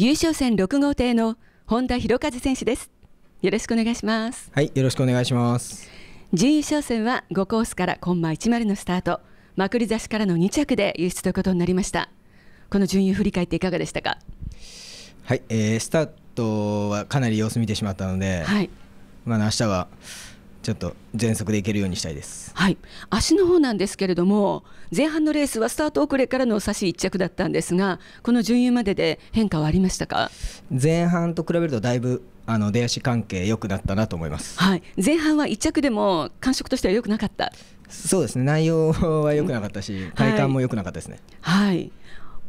優勝戦六号艇の本田博一選手ですよろしくお願いしますはいよろしくお願いします準優勝戦は五コースからコンマ一丸のスタートまくり差しからの二着で輸出ということになりましたこの準優振り返っていかがでしたかはい、えー、スタートはかなり様子見てしまったので、はい、まあ明日はちょっと全速でいけるようにしたいです。はい、足の方なんですけれども、前半のレースはスタート遅れからの差し1着だったんですが、この準優までで変化はありましたか？前半と比べるとだいぶあの出足関係良くなったなと思います。はい、前半は1着でも感触としては良くなかった。そうですね、内容は良くなかったし、体感も良くなかったですね。はい、はい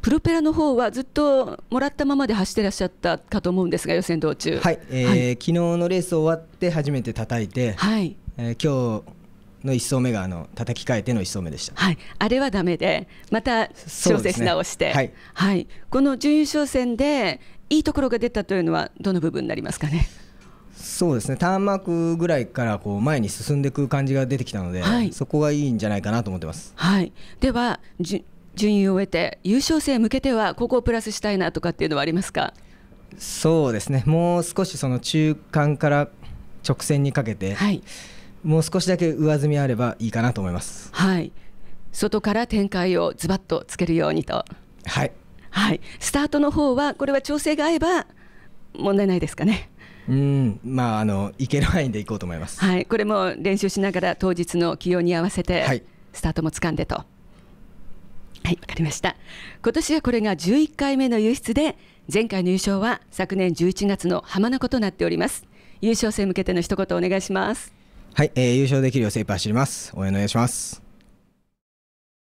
プロペラの方はずっともらったままで走ってらっしゃったかと思うんですが予選道中はい、えー、はい、昨日のレース終わって初めて叩いて、はいえー、今日の1走目があの叩き替えての1走目でした、はい、あれはだめでまた調整し直して、ね、はい、はい、この準優勝戦でいいところが出たというのはどの部分になりますかね。そうですねターンマークぐらいからこう前に進んでいく感じが出てきたので、はい、そこがいいんじゃないかなと思ってます。はい、では順位を終えて優勝戦へ向けてはここをプラスしたいなとかっていうのはありますかそうですねもう少しその中間から直線にかけて、はい、もう少しだけ上積みあればいいかなと思います。はい外から展開をズバッとつけるようにと。はい。はい。スタートの方はこれは調整が合えば問題ないですかね。うん、まああのいける範囲でいこうと思います。はい。これも練習しながら当日の起用に合わせて、スタートも掴んでと。はいわかりました今年はこれが11回目の輸出で前回の優勝は昨年11月の浜名湖となっております優勝戦向けての一言お願いしますはい、えー、優勝できるよう精一杯走ります応援お願いします